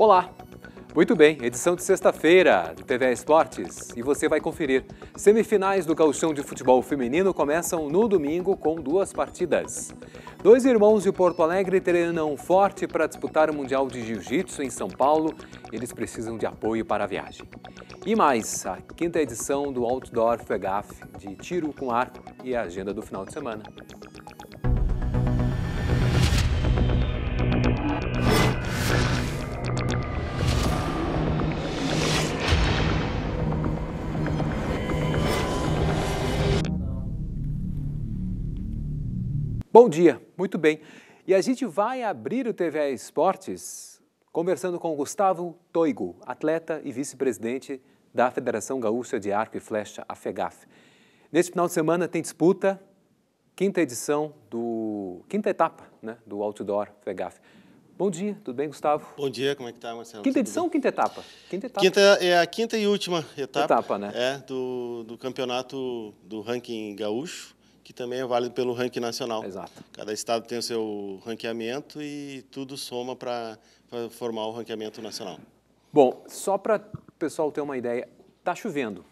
Olá! Muito bem, edição de sexta-feira do TV Esportes e você vai conferir. Semifinais do Calção de Futebol Feminino começam no domingo com duas partidas. Dois irmãos de Porto Alegre treinam forte para disputar o Mundial de Jiu-Jitsu em São Paulo. Eles precisam de apoio para a viagem. E mais, a quinta edição do Outdoor FEGAF de tiro com arco e a agenda do final de semana. Bom dia, muito bem. E a gente vai abrir o TV Esportes conversando com Gustavo Toigo, atleta e vice-presidente da Federação Gaúcha de Arco e Flecha, a FEGAF. Neste final de semana tem disputa, quinta edição do quinta etapa, né, do Outdoor FEGAF. Bom dia, tudo bem, Gustavo? Bom dia, como é que tá, Marcelo? Quinta edição ou quinta etapa? Quinta etapa. Quinta, é a quinta e última etapa, etapa né? é, do, do campeonato do ranking gaúcho que também é válido pelo ranking nacional. Exato. Cada estado tem o seu ranqueamento e tudo soma para formar o ranqueamento nacional. Bom, só para o pessoal ter uma ideia, está chovendo.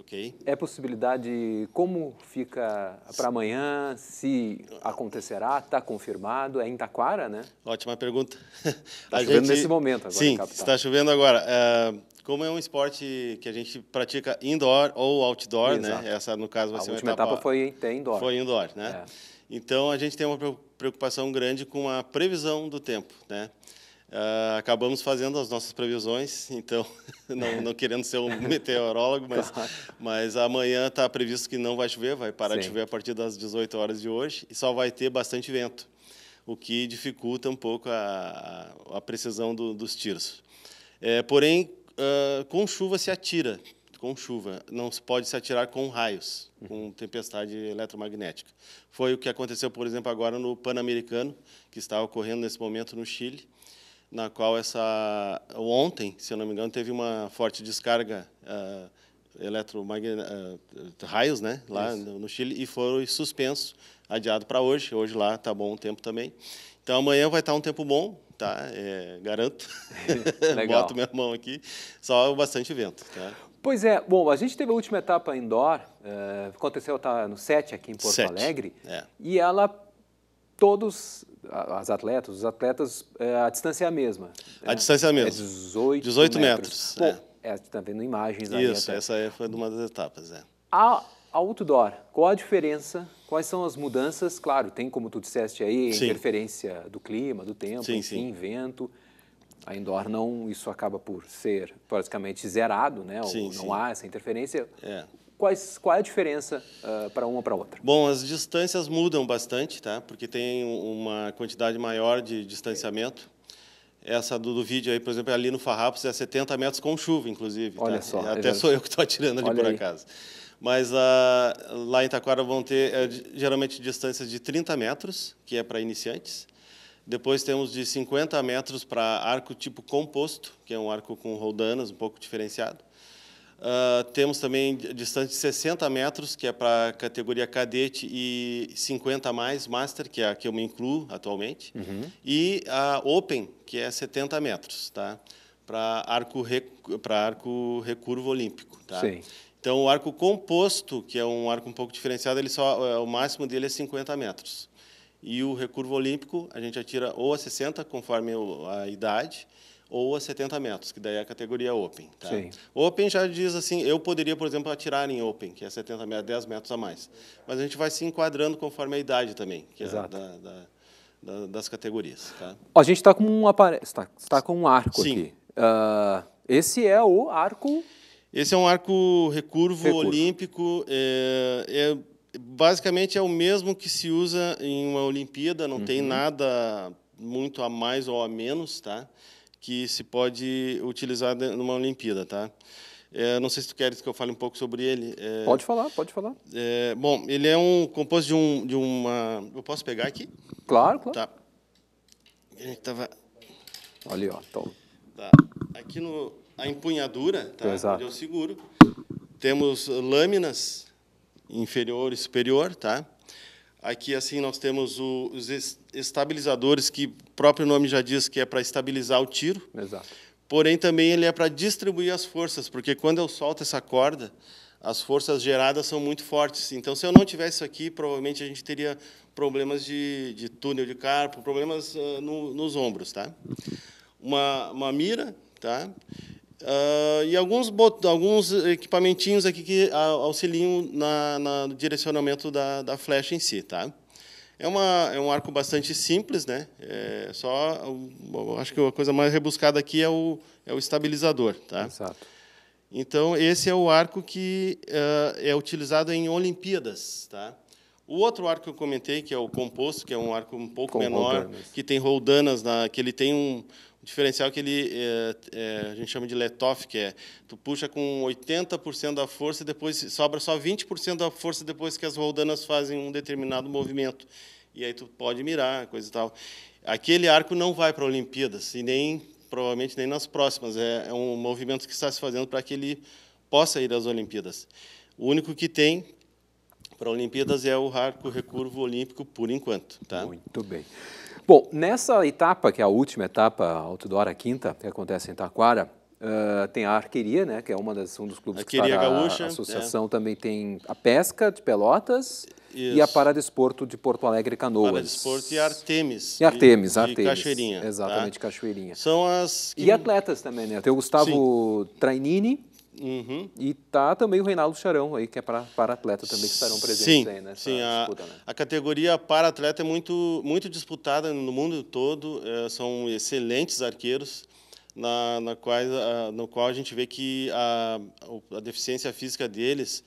Okay. É possibilidade, como fica para amanhã, se acontecerá, está confirmado, é em Taquara, né? Ótima pergunta. Está chovendo gente... nesse momento agora Sim, está chovendo agora. É, como é um esporte que a gente pratica indoor ou outdoor, né? Exato. né? Essa, no caso, vai a ser uma etapa... A última etapa foi indoor. Foi indoor, né? É. Então, a gente tem uma preocupação grande com a previsão do tempo, né? Uh, acabamos fazendo as nossas previsões, então, não, não querendo ser um meteorólogo, mas, claro. mas amanhã está previsto que não vai chover, vai parar Sim. de chover a partir das 18 horas de hoje e só vai ter bastante vento, o que dificulta um pouco a, a precisão do, dos tiros. É, porém, uh, com chuva se atira, com chuva, não se pode se atirar com raios, uhum. com tempestade eletromagnética. Foi o que aconteceu, por exemplo, agora no Pan-Americano, que está ocorrendo nesse momento no Chile na qual essa ontem, se eu não me engano, teve uma forte descarga uh, Uh, raios, né, lá no, no, Chile e foi suspenso, adiado para hoje. Hoje lá tá bom o tempo também. Então amanhã vai estar tá um tempo bom, tá? É, garanto. Boto minha mão aqui. Só bastante vento, tá? Pois é, bom, a gente teve a última etapa indoor, uh, aconteceu tá, no 7 aqui em Porto 7. Alegre, é. e ela todos as atletas, os atletas, é, a distância é a mesma. A distância é a é mesma. É 18, 18 metros. metros. Bom, é. está é. vendo imagens ali. Isso, até. essa foi uma das etapas. É. A, a outdoor, qual a diferença? Quais são as mudanças? Claro, tem, como tu disseste aí, interferência do clima, do tempo, sim, enfim, sim. vento. A indoor não, isso acaba por ser praticamente zerado, né? Sim, Ou não sim. há essa interferência. É quais, qual é a diferença uh, ah, para uma para outra? Bom, as distâncias mudam bastante, tá? porque tem uma quantidade maior de distanciamento. Essa do, do vídeo aí, por exemplo, é ali no Farrapos é 70 metros com chuva, inclusive. Tá? Olha tá? só. É, é até é sou eu que estou atirando ali Olha por aí. acaso. Mas uh, lá em Taquara vão ter geralmente distâncias de 30 metros, que é para iniciantes. Depois temos de 50 metros para arco tipo composto, que é um arco com roldanas, um pouco diferenciado. Uh, temos também distância de 60 metros, que é para a categoria cadete, e 50 mais, master, que é a que eu me incluo atualmente, uhum. e a open, que é 70 metros, tá? para arco, rec... arco recurvo olímpico. Tá? Sim. Então, o arco composto, que é um arco um pouco diferenciado, ele só, é, o máximo dele é 50 metros. E o recurvo olímpico, a gente atira ou a 60, conforme a idade, ou a 70 metros, que daí é a categoria Open. Tá? Open já diz assim, eu poderia, por exemplo, atirar em Open, que é 70 metros, 10 metros a mais. Mas a gente vai se enquadrando conforme a idade também, que é Exato. é da, da, da, das categorias. Tá? Ó, a gente está com um tá, tá com um arco Sim. aqui. Uh, esse é o arco... Esse é um arco recurvo, recurvo. olímpico, é, é, basicamente é o mesmo que se usa em uma Olimpíada, não uhum. tem nada muito a mais ou a menos, tá? que se pode utilizar numa Olimpíada, tá? É, não sei se tu queres que eu fale um pouco sobre ele. É, pode falar, pode falar. É, bom, ele é um composto de, um, de uma. Eu posso pegar aqui? Claro, claro. Tá. Ele tava. Ali, ó. Tá. Aqui no a empunhadura, tá? Exato. Onde eu seguro. Temos lâminas inferior e superior, tá? Aqui, assim, nós temos o, os estabilizadores, que o próprio nome já diz que é para estabilizar o tiro. Exato. Porém, também ele é para distribuir as forças, porque quando eu solto essa corda, as forças geradas são muito fortes. Então, se eu não tivesse isso aqui, provavelmente a gente teria problemas de, de túnel de carpo, problemas uh, no, nos ombros, tá? Uma, uma mira, tá? Uh, e alguns, alguns equipamentinhos aqui que auxiliam na, na, no direcionamento da, da flecha em si, tá? É, uma, é um arco bastante simples, né? É só, acho que a coisa mais rebuscada aqui é o, é o estabilizador, tá? Exato. Então, esse é o arco que uh, é utilizado em Olimpíadas, tá? O outro arco que eu comentei, que é o composto, que é um arco um pouco Com menor, roldanas. que tem roldanas, na, que ele tem um, o diferencial que ele é, é, a gente chama de let off que é tu puxa com 80% da força e depois sobra só 20% da força depois que as roldanas fazem um determinado movimento. E aí tu pode mirar, coisa e tal. Aquele arco não vai para Olimpíadas e nem provavelmente nem nas próximas. É, é um movimento que está se fazendo para que ele possa ir às Olimpíadas. O único que tem para Olimpíadas é o arco recurvo olímpico por enquanto, tá? Muito bem. Bom, nessa etapa, que é a última etapa, outdoor, a quinta, que acontece em Taquara, uh, tem a arqueria, né, que é uma das, um dos clubes arqueria que está Gaúcha, a é. associação. É. Também tem a pesca de Pelotas Isso. e a Paradesporto de Porto Alegre Canoas. Paradesporto e Artemis. E Artemis, e, Artemis. E Cachoeirinha. Tá? Exatamente, tá? Cachoeirinha. São as... Que... E atletas também, né? Tem o Gustavo Sim. Trainini, Uhum. E tá também o Reinaldo Charão aí, que é para, para atleta também, que estarão presentes sim, aí nessa sim, a, Né? A categoria para atleta é muito, muito disputada no mundo todo, é, são excelentes arqueiros, na, na qual, a, no qual a gente vê que a, a deficiência física deles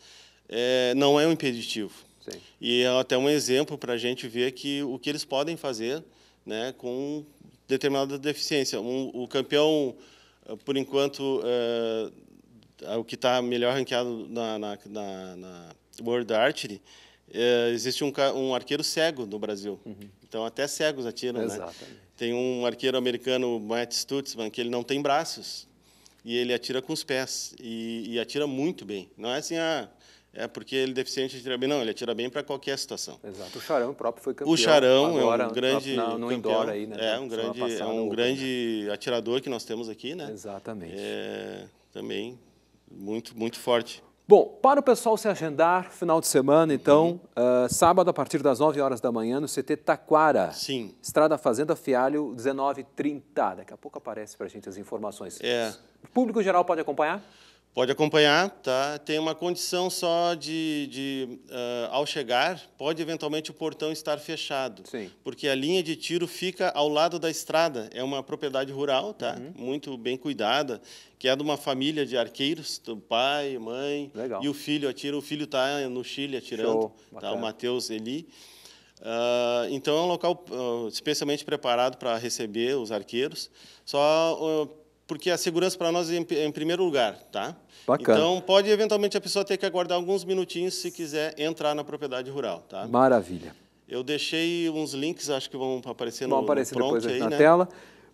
é, não é um impeditivo. Sim. E é até um exemplo para a gente ver que o que eles podem fazer né, com determinada deficiência. Um, o campeão, por enquanto... É, é o que está melhor ranqueado na, na, na, na World Archery, é, existe um, um, arqueiro cego no Brasil. Uhum. Então, até cegos atiram, né? Exatamente. né? Tem um arqueiro americano, Matt Stutzman, que ele não tem braços. E ele atira com os pés. E, e atira muito bem. Não é assim, ah, é porque ele é deficiente atira bem. Não, ele atira bem para qualquer situação. Exato. O Charão próprio foi campeão. O Charão agora, é um grande na, no campeão. aí, né? É um grande, é um né? grande né? atirador que nós temos aqui, né? Exatamente. É, também muito, muito forte. Bom, para o pessoal se agendar, final de semana, então, uhum. uh, sábado a partir das 9 horas da manhã no CT Taquara. Sim. Estrada Fazenda Fialho, 19h30. Daqui a pouco aparece para a gente as informações. É. O público geral pode acompanhar? Pode acompanhar, tá? Tem uma condição só de, de uh, ao chegar, pode eventualmente o portão estar fechado, Sim. porque a linha de tiro fica ao lado da estrada. É uma propriedade rural, tá? Uhum. Muito bem cuidada, que é de uma família de arqueiros, do pai, mãe Legal. e o filho atira. O filho está no Chile atirando, tá? O Matheus Eli. Uh, ah, então é um local uh, especialmente preparado para receber os arqueiros. Só ah, porque a segurança para nós é em, primeiro lugar, tá? Bacana. Então pode eventualmente a pessoa ter que aguardar alguns minutinhos se quiser entrar na propriedade rural, tá? Maravilha. Eu deixei uns links, acho que vão aparecer vão no, aparecer no depois aí, na né? tela.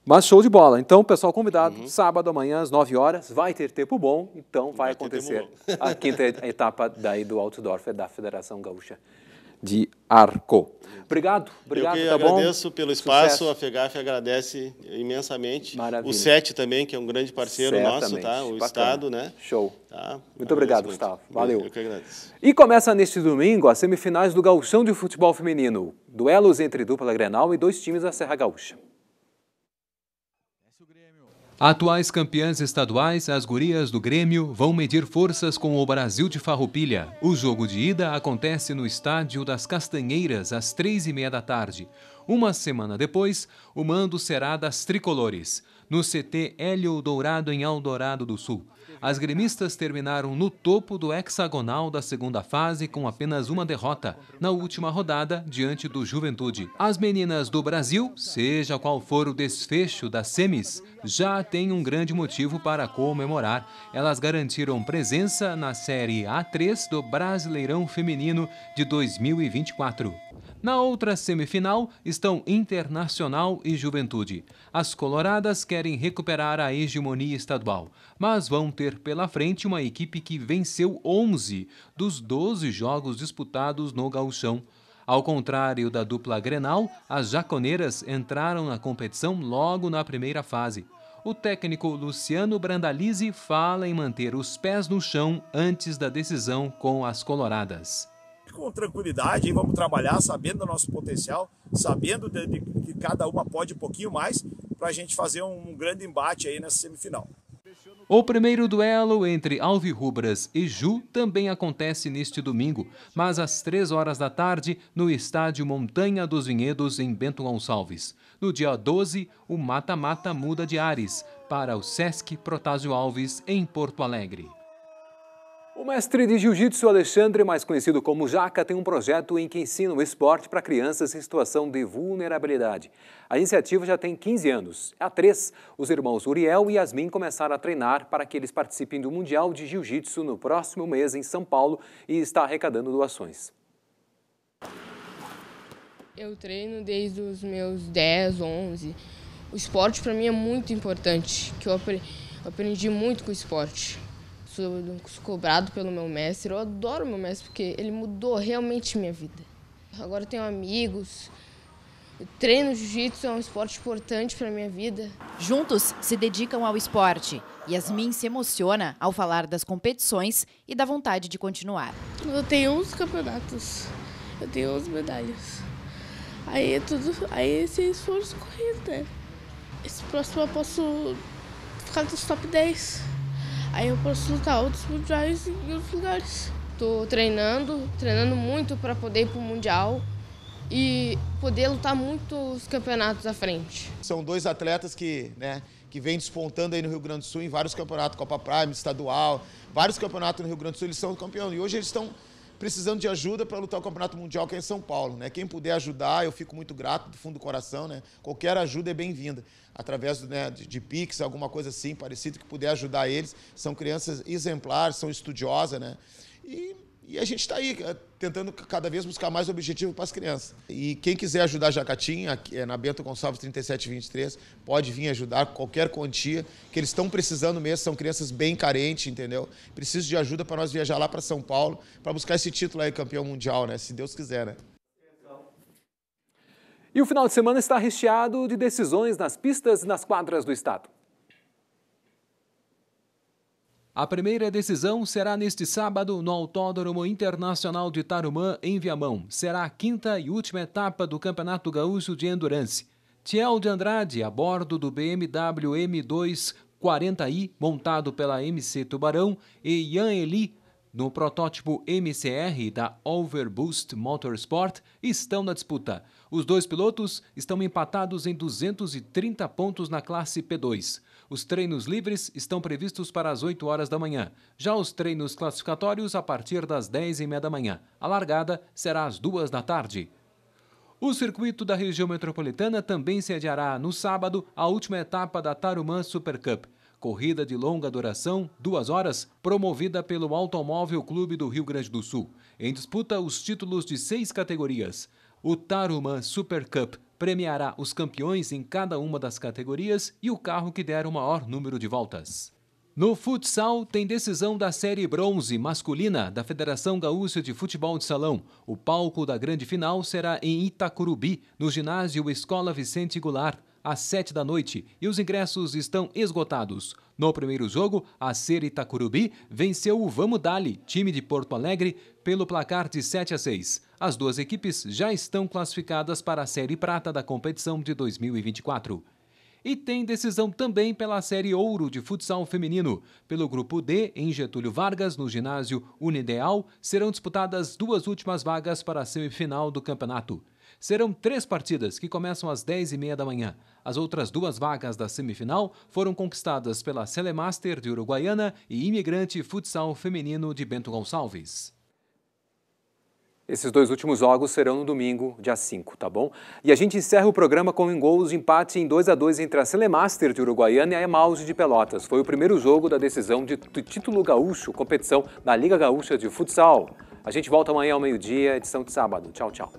Mas show de bola. Então, pessoal, convidado, uhum. sábado amanhã às 9 horas, vai ter tempo bom, então vai, vai acontecer a quinta etapa daí do Outdoor da Federação Gaúcha de Arco. Obrigado, obrigado. Eu que tá agradeço bom? pelo espaço, Sucesso. a FEGAF agradece imensamente. Maravilha. O SET também, que é um grande parceiro Certamente. nosso, tá? O Bacana. Estado, né? Show. Tá? Muito obrigado, muito. Gustavo. Valeu. Eu que agradeço. E começa neste domingo as semifinais do Gauchão de Futebol Feminino. Duelos entre dupla Grenal e dois times da Serra Gaúcha. Atuais campeãs estaduais, as gurias do Grêmio vão medir forças com o Brasil de Farroupilha. O jogo de ida acontece no Estádio das Castanheiras, às três e meia da tarde. Uma semana depois, o mando será das tricolores, no CT Hélio Dourado, em Aldorado do Sul. As gremistas terminaram no topo do hexagonal da segunda fase com apenas uma derrota, na última rodada, diante do Juventude. As meninas do Brasil, seja qual for o desfecho das semis, já têm um grande motivo para comemorar. Elas garantiram presença na Série A3 do Brasileirão Feminino de 2024. Na outra semifinal estão Internacional e Juventude. As coloradas querem recuperar a hegemonia estadual, mas vão ter pela frente uma equipe que venceu 11 dos 12 jogos disputados no Gauchão. Ao contrário da dupla Grenal, as jaconeiras entraram na competição logo na primeira fase. O técnico Luciano Brandalize fala em manter os pés no chão antes da decisão com as coloradas com tranquilidade e vamos trabalhar sabendo do nosso potencial, sabendo de, de, que cada uma pode um pouquinho mais para a gente fazer um, um grande embate aí nessa semifinal. O primeiro duelo entre Alvirrubras e Ju também acontece neste domingo, mas às três horas da tarde, no estádio Montanha dos Vinhedos, em Bento Gonçalves. No dia 12, o mata-mata muda de ares para o Sesc Protásio Alves, em Porto Alegre. O mestre de jiu-jitsu Alexandre, mais conhecido como Jaca, tem um projeto em que ensina o esporte para crianças em situação de vulnerabilidade. A iniciativa já tem 15 anos. Há três, os irmãos Uriel e Yasmin começaram a treinar para que eles participem do Mundial de Jiu-Jitsu no próximo mês em São Paulo e está arrecadando doações. Eu treino desde os meus 10, 11. O esporte para mim é muito importante, que eu aprendi muito com o esporte sou, sou cobrado pelo meu mestre. Eu adoro meu mestre porque ele mudou realmente minha vida. Agora eu tenho amigos. Eu treino jiu-jitsu é um esporte importante para minha vida. Juntos se dedicam ao esporte. Yasmin se emociona ao falar das competições e da vontade de continuar. Eu tenho uns campeonatos, eu tenho uns medalhas. Aí é tudo, aí é esse esforço correndo, né? Esse próximo eu posso ficar nos top 10. Aí eu posso lutar outros mundiais em outros lugares. Tô treinando, treinando muito para poder ir pro mundial e poder lutar muitos campeonatos à frente. São dois atletas que, né, que vem despontando aí no Rio Grande do Sul em vários campeonatos, Copa Prime, estadual, vários campeonatos no Rio Grande do Sul, eles são campeões. E hoje eles estão precisando de ajuda para lutar o Campeonato Mundial que é em São Paulo, né? Quem puder ajudar, eu fico muito grato do fundo do coração, né? Qualquer ajuda é bem-vinda, através né, de, de Pix, alguma coisa assim, parecido que puder ajudar eles. São crianças exemplares, são estudiosas, né? E e a gente está aí eh, tentando cada vez buscar mais objetivo para as crianças. E quem quiser ajudar a Jacatinha, eh, na Bento Gonçalves 3723, pode vir ajudar qualquer quantia, que eles estão precisando mesmo, são crianças bem carentes, entendeu? Preciso de ajuda para nós viajar lá para São Paulo para buscar esse título aí, campeão mundial, né? Se Deus quiser, né? E o final de semana está recheado de decisões nas pistas e nas quadras do estado. A primeira decisão será neste sábado no Autódromo Internacional de Tarumã, em Viamão. Será a quinta e última etapa do Campeonato Gaúcho de Endurance. Tiel de Andrade, a bordo do BMW M2 40i, montado pela MC Tubarão, e Ian Eli, no protótipo MCR da Overboost Motorsport, estão na disputa. Os dois pilotos estão empatados em 230 pontos na classe P2. Os treinos livres estão previstos para as 8 horas da manhã, já os treinos classificatórios a partir das 10 e meia da manhã. A largada será às 2 da tarde. O circuito da região metropolitana também sediará no sábado a última etapa da Tarumã Super Cup, corrida de longa duração, duas horas, promovida pelo Automóvel Clube do Rio Grande do Sul. Em disputa, os títulos de seis categorias. O Tarumã Super Cup premiará os campeões em cada uma das categorias e o carro que der o maior número de voltas. No futsal, tem decisão da Série Bronze masculina da Federação Gaúcha de Futebol de Salão. O palco da grande final será em Itacurubi, no ginásio Escola Vicente Goulart às 7 da noite e os ingressos estão esgotados. No primeiro jogo, a Ser Itacurubi venceu o Vamos Dali, time de Porto Alegre, pelo placar de 7 a 6. As duas equipes já estão classificadas para a Série Prata da competição de 2024 e tem decisão também pela Série Ouro de futsal feminino. Pelo grupo D, em Getúlio Vargas, no ginásio Unideal, serão disputadas duas últimas vagas para a semifinal do campeonato. Serão três partidas que começam às 10h30 da manhã. As outras duas vagas da semifinal foram conquistadas pela Celemaster de Uruguaiana e Imigrante Futsal Feminino de Bento Gonçalves. Esses dois últimos jogos serão no domingo, dia 5, tá bom? E a gente encerra o programa com um gols de empate em 2 a 2 entre a Celemaster de Uruguaiana e a Emaús de Pelotas. Foi o primeiro jogo da decisão de título gaúcho, competição da Liga Gaúcha de Futsal. A gente volta amanhã ao meio-dia, edição de sábado. Tchau, tchau.